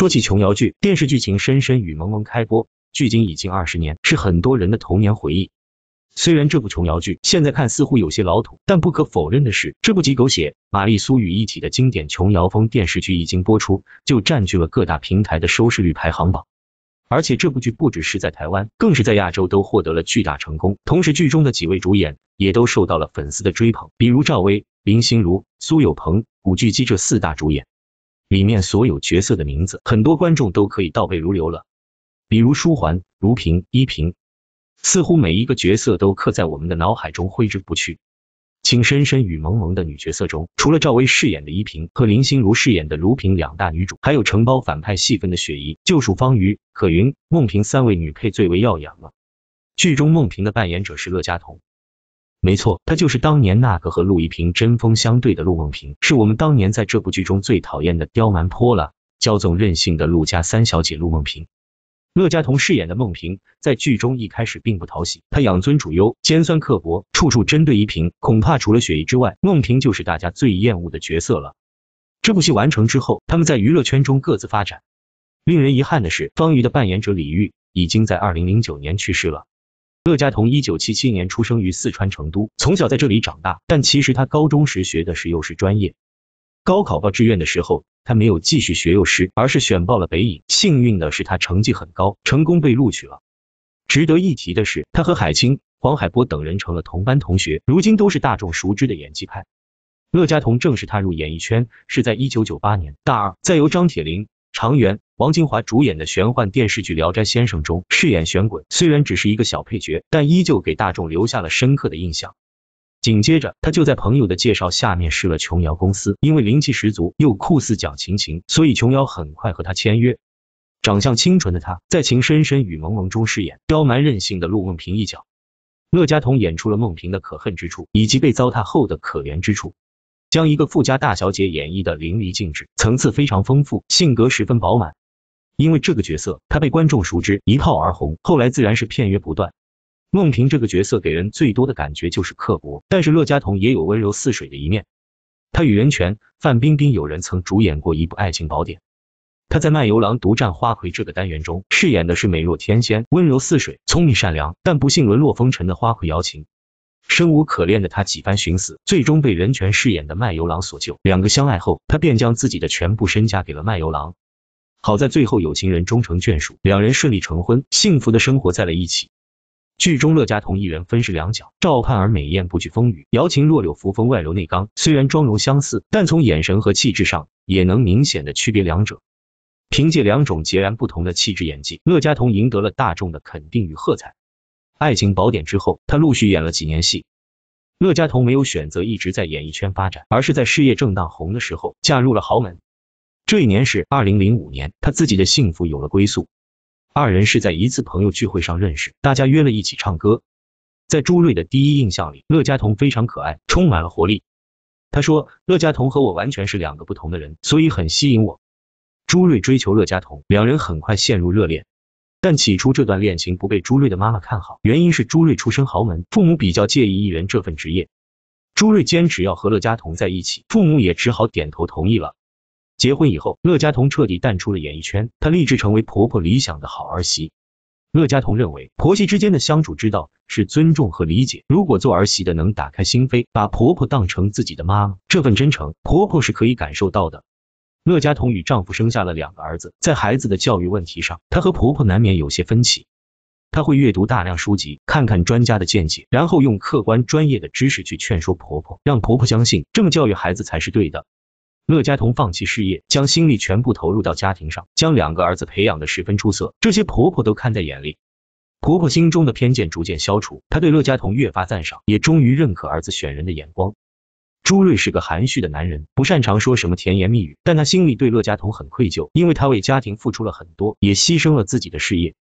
说起琼瑶剧，电视剧《情深深雨蒙蒙开播，距今已经二十年，是很多人的童年回忆。虽然这部琼瑶剧现在看似乎有些老土，但不可否认的是，这部集狗血、玛丽苏于一体的经典琼瑶风电视剧一经播出，就占据了各大平台的收视率排行榜。而且这部剧不只是在台湾，更是在亚洲都获得了巨大成功。同时，剧中的几位主演也都受到了粉丝的追捧，比如赵薇、林心如、苏有朋、古巨基这四大主演。里面所有角色的名字，很多观众都可以倒背如流了。比如舒桓、如萍、依萍，似乎每一个角色都刻在我们的脑海中挥之不去。《情深深雨蒙蒙》的女角色中，除了赵薇饰演的依萍和林心如饰演的如萍两大女主，还有承包反派戏份的雪姨，就属方瑜、可云、孟萍三位女配最为耀眼了。剧中孟萍的扮演者是乐嘉彤。没错，她就是当年那个和陆一平针锋相对的陆梦萍，是我们当年在这部剧中最讨厌的刁蛮泼了、骄纵任性的陆家三小姐陆梦萍。乐嘉彤饰演的梦萍在剧中一开始并不讨喜，她养尊处优、尖酸刻薄，处处针对一平，恐怕除了雪姨之外，梦萍就是大家最厌恶的角色了。这部戏完成之后，他们在娱乐圈中各自发展。令人遗憾的是，方瑜的扮演者李玉已经在二零零九年去世了。乐嘉彤一九七七年出生于四川成都，从小在这里长大。但其实他高中时学的是幼师专业，高考报志愿的时候，他没有继续学幼师，而是选报了北影。幸运的是他成绩很高，成功被录取了。值得一提的是，他和海清、黄海波等人成了同班同学，如今都是大众熟知的演技派。乐嘉彤正式踏入演艺圈是在一九九八年大二。再由张铁林、常远。王金华主演的玄幻电视剧《聊斋先生》中饰演玄鬼，虽然只是一个小配角，但依旧给大众留下了深刻的印象。紧接着，他就在朋友的介绍下面试了琼瑶公司，因为灵气十足又酷似蒋勤勤，所以琼瑶很快和他签约。长相清纯的他在《情深深雨蒙蒙》中饰演刁蛮任性的陆梦萍一角，乐嘉彤演出了梦萍的可恨之处，以及被糟蹋后的可怜之处，将一个富家大小姐演绎的淋漓尽致，层次非常丰富，性格十分饱满。因为这个角色，他被观众熟知，一炮而红，后来自然是片约不断。孟萍这个角色给人最多的感觉就是刻薄，但是乐嘉彤也有温柔似水的一面。她与任泉、范冰冰有人曾主演过一部《爱情宝典》，他在《卖油郎独占花魁》这个单元中饰演的是美若天仙、温柔似水、聪明善良，但不幸沦落风尘的花魁姚琴。生无可恋的她几番寻死，最终被任泉饰演的卖油郎所救。两个相爱后，她便将自己的全部身家给了卖油郎。好在最后有情人终成眷属，两人顺利成婚，幸福的生活在了一起。剧中乐嘉彤一人分饰两角，赵盼儿美艳不惧风雨，瑶琴弱柳扶风外柔内刚。虽然妆容相似，但从眼神和气质上也能明显的区别两者。凭借两种截然不同的气质演技，乐嘉彤赢得了大众的肯定与喝彩。《爱情宝典》之后，她陆续演了几年戏。乐嘉彤没有选择一直在演艺圈发展，而是在事业正当红的时候嫁入了豪门。这一年是二零零五年，他自己的幸福有了归宿。二人是在一次朋友聚会上认识，大家约了一起唱歌。在朱瑞的第一印象里，乐嘉彤非常可爱，充满了活力。他说，乐嘉彤和我完全是两个不同的人，所以很吸引我。朱瑞追求乐嘉彤，两人很快陷入热恋。但起初这段恋情不被朱瑞的妈妈看好，原因是朱瑞出身豪门，父母比较介意艺人这份职业。朱瑞坚持要和乐嘉彤在一起，父母也只好点头同意了。结婚以后，乐嘉彤彻底淡出了演艺圈。她立志成为婆婆理想的好儿媳。乐嘉彤认为，婆媳之间的相处之道是尊重和理解。如果做儿媳的能打开心扉，把婆婆当成自己的妈妈，这份真诚，婆婆是可以感受到的。乐嘉彤与丈夫生下了两个儿子，在孩子的教育问题上，她和婆婆难免有些分歧。她会阅读大量书籍，看看专家的见解，然后用客观专业的知识去劝说婆婆，让婆婆相信这么教育孩子才是对的。乐嘉彤放弃事业，将心力全部投入到家庭上，将两个儿子培养的十分出色，这些婆婆都看在眼里，婆婆心中的偏见逐渐消除，她对乐嘉彤越发赞赏，也终于认可儿子选人的眼光。朱瑞是个含蓄的男人，不擅长说什么甜言蜜语，但他心里对乐嘉彤很愧疚，因为他为家庭付出了很多，也牺牲了自己的事业。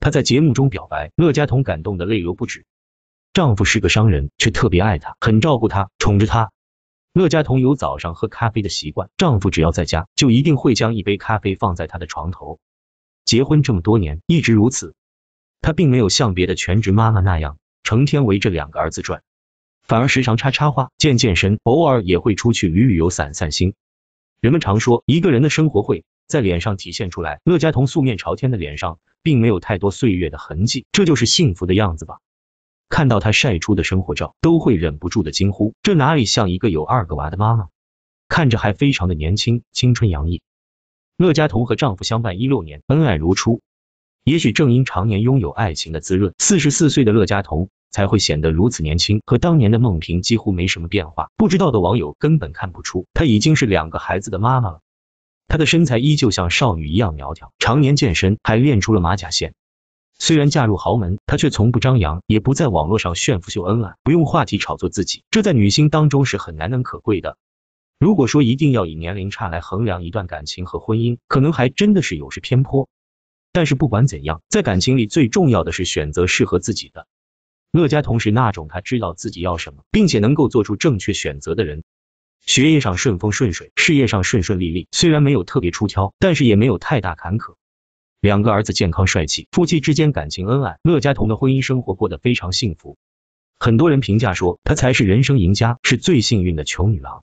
他在节目中表白，乐嘉彤感动的泪流不止。丈夫是个商人，却特别爱她，很照顾她，宠着她。乐嘉彤有早上喝咖啡的习惯，丈夫只要在家，就一定会将一杯咖啡放在她的床头。结婚这么多年，一直如此。她并没有像别的全职妈妈那样，成天围着两个儿子转，反而时常插插花、健健身，偶尔也会出去旅旅游、散散心。人们常说，一个人的生活会在脸上体现出来。乐嘉彤素面朝天的脸上，并没有太多岁月的痕迹，这就是幸福的样子吧。看到她晒出的生活照，都会忍不住的惊呼，这哪里像一个有二个娃的妈妈？看着还非常的年轻，青春洋溢。乐嘉彤和丈夫相伴一六年，恩爱如初。也许正因常年拥有爱情的滋润，四十四岁的乐嘉彤才会显得如此年轻，和当年的孟平几乎没什么变化。不知道的网友根本看不出她已经是两个孩子的妈妈了。她的身材依旧像少女一样苗条，常年健身还练出了马甲线。虽然嫁入豪门，她却从不张扬，也不在网络上炫富秀恩爱，不用话题炒作自己，这在女星当中是很难能可贵的。如果说一定要以年龄差来衡量一段感情和婚姻，可能还真的是有失偏颇。但是不管怎样，在感情里最重要的是选择适合自己的。乐嘉同是那种他知道自己要什么，并且能够做出正确选择的人。学业上顺风顺水，事业上顺顺利利，虽然没有特别出挑，但是也没有太大坎坷。两个儿子健康帅气，夫妻之间感情恩爱，乐嘉彤的婚姻生活过得非常幸福。很多人评价说，她才是人生赢家，是最幸运的穷女郎。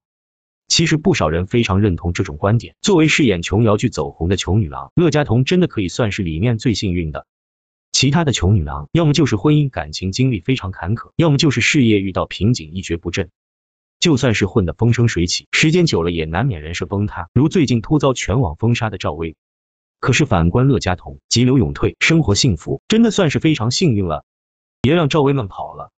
其实不少人非常认同这种观点。作为饰演琼瑶剧走红的穷女郎，乐嘉彤真的可以算是里面最幸运的。其他的穷女郎，要么就是婚姻感情经历非常坎坷，要么就是事业遇到瓶颈一蹶不振。就算是混得风生水起，时间久了也难免人设崩塌。如最近突遭全网封杀的赵薇。可是反观乐嘉彤，急流勇退，生活幸福，真的算是非常幸运了。别让赵薇们跑了。